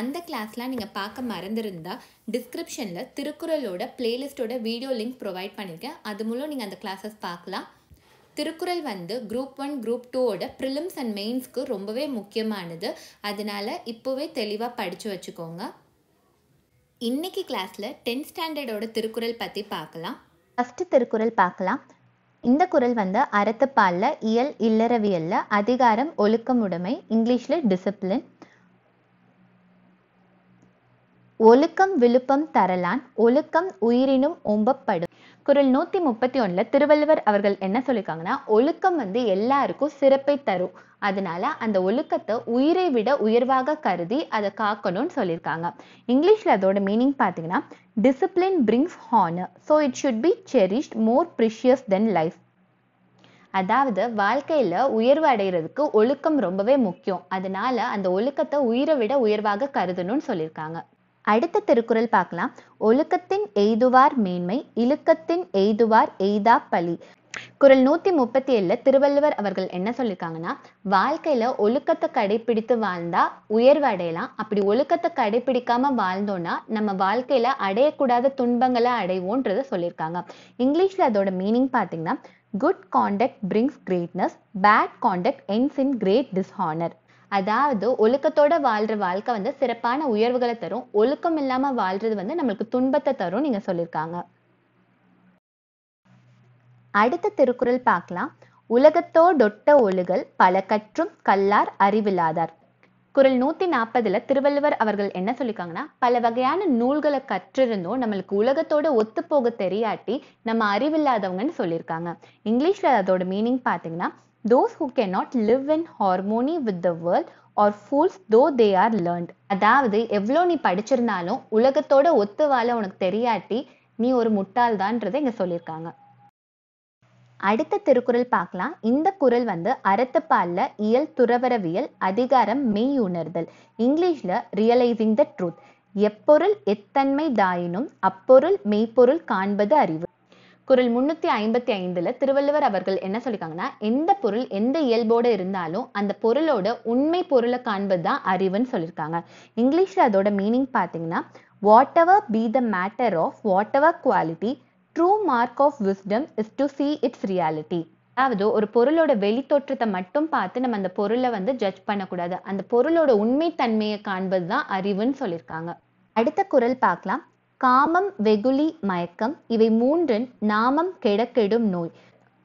அந்த கிளாஸ்லாம் நீங்கள் பார்க்க மறந்துருந்தா டிஸ்கிரிப்ஷனில் திருக்குறளோட பிளேலிஸ்ட்டோட வீடியோ லிங்க் ப்ரொவைட் பண்ணியிருக்கேன் அது மூலம் நீங்கள் அந்த கிளாஸஸ் பார்க்கலாம் திருக்குறள் வந்து குரூப் ஒன் குரூப் டூவோட ப்ரிலிம்ஸ் அண்ட் மெயின்ஸ்க்கு ரொம்பவே முக்கியமானது அதனால் இப்போவே தெளிவாக படித்து வச்சுக்கோங்க இன்னைக்கு கிளாஸில் டென்த் ஸ்டாண்டர்டோட திருக்குறள் பற்றி பார்க்கலாம் ஃபஸ்ட்டு திருக்குறள் பார்க்கலாம் இந்த குரல் வந்து அறத்துப்பாலில் இயல் இல்லறவியலில் அதிகாரம் ஒழுக்கமுடைமை இங்கிலீஷில் டிசிப்ளின் ஒழுக்கம் விழுப்பம் தரலான் ஒழுக்கம் உயிரினும் ஓம்பப்படும் குரல் நூற்றி முப்பத்தி ஒன்றில் திருவள்ளுவர் அவர்கள் என்ன சொல்லியிருக்காங்கன்னா ஒழுக்கம் வந்து எல்லாருக்கும் சிறப்பை தரும் அதனால அந்த ஒழுக்கத்தை உயிரை விட உயர்வாக கருதி அதை காக்கணும்னு சொல்லியிருக்காங்க இங்கிலீஷில் அதோட மீனிங் பாத்தீங்கன்னா discipline brings honour so it should be cherished more precious than life அதாவது வாழ்க்கையில் உயர்வு அடைகிறதுக்கு ஒழுக்கம் ரொம்பவே முக்கியம் அதனால அந்த ஒழுக்கத்தை உயிரை விட உயர்வாக கருதணும்னு சொல்லியிருக்காங்க அடுத்த திருக்குறள் பார்க்கலாம் ஒழுக்கத்தின் எய்துவார் மேன்மை இழுக்கத்தின் எய்துவார் எய்தா பழி குரல் நூத்தி முப்பத்தி ஏழுல திருவள்ளுவர் அவர்கள் என்ன சொல்லிருக்காங்கன்னா வாழ்க்கையில ஒழுக்கத்தை கடைபிடித்து வாழ்ந்தா உயர்வு அடையலாம் அப்படி ஒழுக்கத்தை கடைபிடிக்காம வாழ்ந்தோம்னா நம்ம வாழ்க்கையில அடையக்கூடாத துன்பங்களை அடைவோன்றத சொல்லியிருக்காங்க இங்கிலீஷ்ல அதோட மீனிங் பாத்தீங்கன்னா good conduct brings greatness bad conduct ends in great dishonour அதாவது ஒழுக்கத்தோட வாழ்ற வாழ்க்கை வந்து சிறப்பான உயர்வுகளை தரும் ஒழுக்கம் இல்லாம வாழ்றது வந்து நம்மளுக்கு துன்பத்தை தரும் நீங்க சொல்லியிருக்காங்க அடுத்த திருக்குறள் பார்க்கலாம் உலகத்தோடொட்ட ஒழுகல் பல கற்றும் கல்லார் அறிவில்லாதார் குரல் நூத்தி நாற்பதுல திருவள்ளுவர் அவர்கள் என்ன சொல்லியிருக்காங்கன்னா பல வகையான நூல்களை கற்றிருந்தோம் நம்மளுக்கு உலகத்தோட ஒத்து போக தெரியாட்டி நம்ம அறிவில்லாதவங்கன்னு சொல்லியிருக்காங்க இங்கிலீஷ்ல அதோட மீனிங் பாத்தீங்கன்னா who who not live in harmony with the world are fools though they R learnt அதாவது எவ்வளோ நீ படிச்சிருந்தாலும் உலகத்தோட ஒத்து வாழ உனக்கு தெரியாட்டி நீ ஒரு முட்டாள்தான்றதை இங்கே சொல்லியிருக்காங்க அடுத்த திருக்குறள் பார்க்கலாம் இந்த குரல் வந்து அறத்துப்பாலில் இயல் துறவரவியல் அதிகாரம் மெய் உணர்தல் இங்கிலீஷில் ரியலைசிங் த ட்ரூத் எப்பொருள் எத்தன்மை தாயினும் அப்பொருள் மெய்ப்பொருள் காண்பது அறிவு குரல் முன்னூத்தி ஐம்பத்தி ஐந்துல திருவள்ளுவர் அவர்கள் என்ன சொல்லியிருக்காங்கன்னா எந்த பொருள் எந்த இயல்போட இருந்தாலும் அந்த பொருளோட உண்மை பொருளை காண்பதுதான் அறிவுன்னு சொல்லியிருக்காங்க இங்கிலீஷ்ல அதோட மீனிங் பாத்தீங்கன்னா whatever be the matter of whatever quality true mark of wisdom is to see its reality அதாவது ஒரு பொருளோட வெளித்தோற்றத்தை மட்டும் பார்த்து நம்ம அந்த பொருளை வந்து ஜட்ஜ் பண்ணக்கூடாது அந்த பொருளோட உண்மை தன்மையை காண்பது தான் அறிவுன்னு சொல்லியிருக்காங்க அடுத்த குரல் பார்க்கலாம் காமம் வெகுளி மயக்கம் இவை மூன்றின் நாமம் கெடக்கெடும் நோய்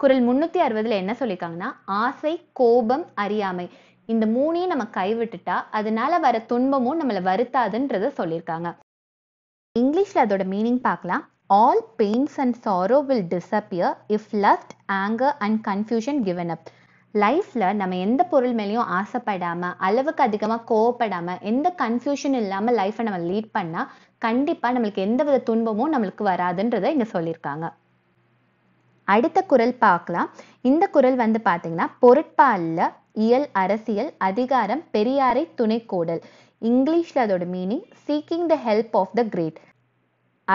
குரல் முன்னூற்றி அறுபதில் என்ன சொல்லியிருக்காங்கன்னா ஆசை கோபம் அறியாமை இந்த மூணையும் நம்ம கைவிட்டுட்டா அதனால வர துன்பமும் நம்மளை வருத்தாதுன்றத சொல்லியிருக்காங்க இங்கிலீஷில் அதோட மீனிங் பார்க்கலாம் all pains and sorrow will disappear if lust anger and confusion given up லைஃப்பில் நம்ம எந்த பொருள் மேலேயும் ஆசைப்படாமல் அளவுக்கு அதிகமாக கோவப்படாமல் எந்த கன்ஃபியூஷன் இல்லாமல் லைஃப்பை நம்ம லீட் பண்ணால் கண்டிப்பாக நம்மளுக்கு எந்த வித துன்பமும் நம்மளுக்கு வராதுன்றதை இங்கே சொல்லியிருக்காங்க அடுத்த குரல் பார்க்கலாம் இந்த குரல் வந்து பார்த்தீங்கன்னா பொருட்பால்ல இயல் அரசியல் அதிகாரம் பெரியாரை கோடல் இங்கிலீஷில் அதோட meaning seeking the help of the great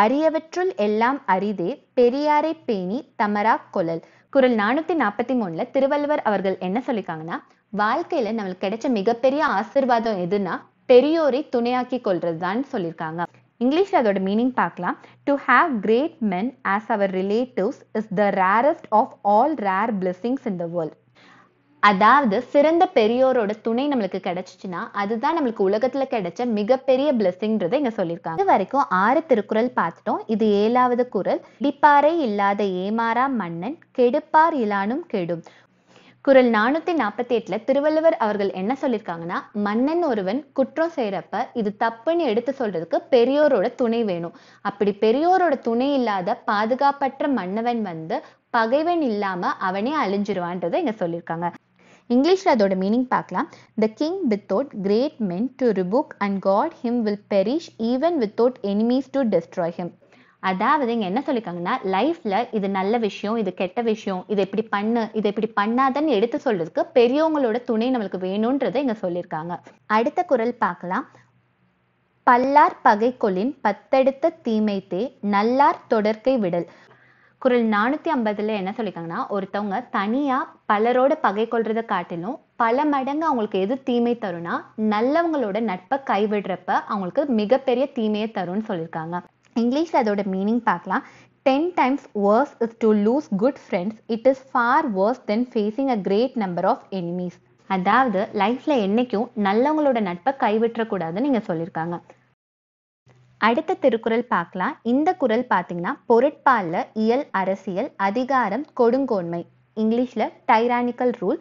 அரியவற்றுள் எல்லாம் அரிதே பெரியாரை பேணி தமரா கொழல் குரல் நானூத்தி நாற்பத்தி மூணுல திருவள்ளுவர் அவர்கள் என்ன சொல்லியிருக்காங்கன்னா வாழ்க்கையில நம்மளுக்கு கிடைச்ச மிகப்பெரிய ஆசிர்வாதம் எதுனா பெரியோரை துணையாக்கி கொள்றதுதான் சொல்லியிருக்காங்க இங்கிலீஷ்ல அதோட மீனிங் பார்க்கலாம் to have great men as our relatives is the rarest of all rare blessings in the world அதாவது சிறந்த பெரியோரோட துணை நம்மளுக்கு கிடைச்சிச்சுன்னா அதுதான் நம்மளுக்கு உலகத்துல கிடைச்ச மிகப்பெரிய பிளஸ்ஸிங்றதை இங்க சொல்லியிருக்காங்க இது வரைக்கும் ஆறு திருக்குறள் பார்த்துட்டோம் இது ஏழாவது குரல் இடிப்பாறை இல்லாத ஏமாறா மன்னன் கெடுப்பார் இலானும் கெடும் குரல் நானூத்தி நாற்பத்தி எட்டுல திருவள்ளுவர் அவர்கள் என்ன சொல்லியிருக்காங்கன்னா மன்னன் ஒருவன் குற்றம் செய்யறப்ப இது தப்புன்னு எடுத்து சொல்றதுக்கு பெரியோரோட துணை வேணும் அப்படி பெரியோரோட துணை இல்லாத பாதுகாப்பற்ற மன்னவன் வந்து பகைவன் இல்லாம அவனே அழிஞ்சிருவான்றதை இங்க சொல்லியிருக்காங்க இங்கிலீஷில் அதோட மீனிங் பார்க்கலாம் the king without great men to rebuke and guard him will perish even without enemies to destroy him அதாவது இங்கே என்ன சொல்லியிருக்காங்கன்னா லைஃப்பில் இது நல்ல விஷயம் இது கெட்ட விஷயம் இது இப்படி பண்ணு இது இப்படி பண்ணாதன்னு எடுத்து சொல்றதுக்கு பெரியவங்களோட துணை நம்மளுக்கு வேணுன்றதை இங்கே சொல்லியிருக்காங்க அடுத்த குரல் பார்க்கலாம் பல்லார் பகைக்கொலின் பத்தெடுத்த தீமைத்தே நல்லார் தொடர்க்கை விடல் குரல் நானூற்றி ஐம்பதுல என்ன சொல்லியிருக்காங்கன்னா ஒருத்தவங்க தனியாக பலரோட பகை கொள்றதை காட்டிலும் பல மடங்கு அவங்களுக்கு எது தீமை தரும்னா நல்லவங்களோட நட்பை கைவிடுறப்ப அவங்களுக்கு மிகப்பெரிய தீமையை தரும்னு சொல்லியிருக்காங்க இங்கிலீஷில் அதோட மீனிங் பார்க்கலாம் ten times worse is to lose good friends it is far worse than facing a great number of enemies அதாவது லைஃப்பில் என்னைக்கும் நல்லவங்களோட நட்பை கைவிட்டுறக்கூடாதுன்னு நீங்கள் சொல்லியிருக்காங்க அடுத்த திருக்குறள் பார்க்கலாம் இந்த குரல் பார்த்தீங்கன்னா பொருட்பாலில் இயல் அரசியல் அதிகாரம் கொடுங்கோன்மை இங்கிலீஷில் டைரானிக்கல் ரூல்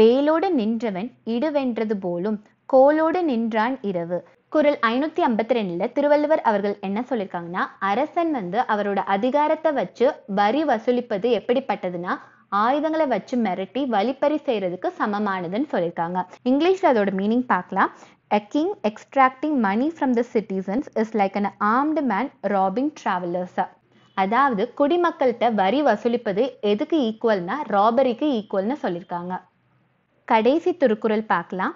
வேலோடு நின்றவன் இடுவென்றது போலும் கோலோடு நின்றான் இரவு குரல் ஐநூத்தி ஐம்பத்தி ரெண்டுல திருவள்ளுவர் அவர்கள் என்ன சொல்லியிருக்காங்கன்னா அரசன் வந்து அவரோட அதிகாரத்தை வச்சு வரி வசூலிப்பது எப்படிப்பட்டதுன்னா ஆயுதங்களை வச்சு மிரட்டி வழிப்பறி செய்யறதுக்கு சமமானதுன்னு சொல்லியிருக்காங்க இங்கிலீஷ்ல அதோட மீனிங் பார்க்கலாம் A king extracting money from the citizens is like an armed man robbing travelers. அதாவது குடிமக்கள்கிட்ட வரி வசூலிப்பது எதுக்கு ஈக்குவல்னா ராபரிக்கு ஈக்குவல்னு சொல்லியிருக்காங்க கடைசி திருக்குறள் பார்க்கலாம்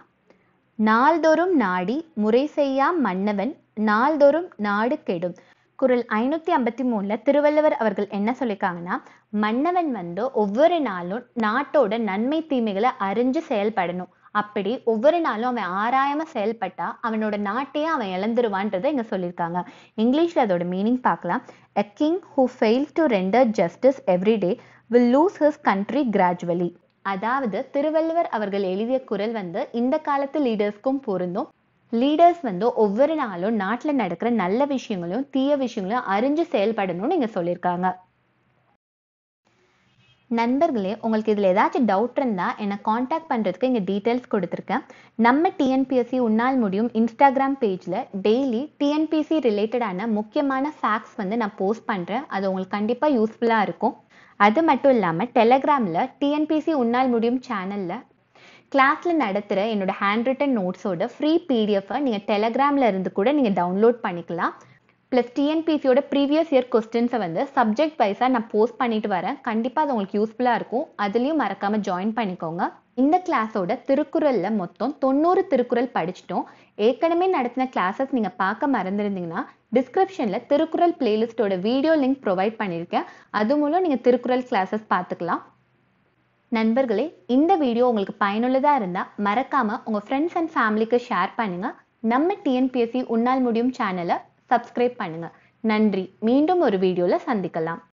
நாள்தோறும் நாடி முறை செய்யா மன்னவன் நாள்தோறும் நாடு கெடும் குரல் ஐநூற்றி ஐம்பத்தி மூணுல திருவள்ளுவர் அவர்கள் என்ன சொல்லியிருக்காங்கன்னா மன்னவன் வந்து ஒவ்வொரு நாளும் நாட்டோட நன்மை தீமைகளை அறிஞ்சு செயல்படணும் அப்படி ஒவ்வொரு நாளும் அவன் ஆராயாம செயல்பட்டா அவனோட நாட்டையே அவன் இழந்துருவான்றதை இங்க சொல்லியிருக்காங்க இங்கிலீஷ்ல அதோட மீனிங் பார்க்கலாம் a king who fail to render justice everyday will lose his country gradually அதாவது திருவள்ளுவர் அவர்கள் எழுதிய குரல் வந்து இந்த காலத்து லீடர்ஸ்க்கும் பொருந்தும் லீடர்ஸ் வந்து ஒவ்வொரு நாளும் நாட்டில் நடக்கிற நல்ல விஷயங்களையும் தீய விஷயங்களையும் அறிஞ்சு செயல்படணும்னு இங்கே சொல்லியிருக்காங்க நண்பர்களே உங்களுக்கு இதில் ஏதாச்சும் டவுட் இருந்தால் என்னை காண்டாக்ட் பண்ணுறதுக்கு இங்கே டீட்டெயில்ஸ் கொடுத்துருக்கேன் நம்ம டிஎன்பிஎஸ்சி உன்னால் முடியும் இன்ஸ்டாகிராம் பேஜில் டெய்லி டிஎன்பிஎஸ்சி ரிலேட்டடான முக்கியமான ஃபேக்ட்ஸ் வந்து நான் போஸ்ட் பண்ணுறேன் அது உங்களுக்கு கண்டிப்பாக யூஸ்ஃபுல்லாக இருக்கும் அது மட்டும் இல்லாமல் டெலகிராமில் டிஎன்பிஎஸ்சி உன்னால் முடியும் சேனலில் கிளாஸில் நடத்துகிற என்னோட ஹேண்ட் ரிட்டன் நோட்ஸோட ஃப்ரீ பிடிஎஃபை நீங்கள் டெலகிராமில் இருந்து கூட நீங்கள் டவுன்லோட் பண்ணிக்கலாம் ப்ளஸ் டிஎன்பிசியோட ப்ரீவியஸ் இயர் கொஸ்டின்ஸை வந்து சப்ஜெக்ட் வைஸாக நான் போஸ்ட் பண்ணிட்டு வரேன் கண்டிப்பாக அது உங்களுக்கு யூஸ்ஃபுல்லாக இருக்கும் அதுலேயும் மறக்காமல் ஜாயின் பண்ணிக்கோங்க இந்த கிளாஸோட திருக்குறளில் மொத்தம் தொண்ணூறு திருக்குறள் படிச்சிட்டோம் ஏற்கனவே நடத்தின கிளாஸஸ் நீங்கள் பார்க்க மறந்துருந்தீங்கன்னா டிஸ்கிரிப்ஷனில் திருக்குறள் பிளேலிஸ்ட்டோட வீடியோ லிங்க் ப்ரொவைட் பண்ணியிருக்கேன் அது மூலம் நீங்கள் திருக்குறள் கிளாஸஸ் பார்த்துக்கலாம் நண்பர்களே இந்த வீடியோ உங்களுக்கு பயனுள்ளதாக இருந்தால் மறக்காமல் உங்கள் ஃப்ரெண்ட்ஸ் அண்ட் ஃபேமிலிக்கு ஷேர் பண்ணுங்கள் நம்ம டிஎன்பிஎஸ்சி உன்னால் முடியும் சேனலை சப்ஸ்கிரைப் பண்ணுங்க நன்றி மீண்டும் ஒரு வீடியோல சந்திக்கலாம்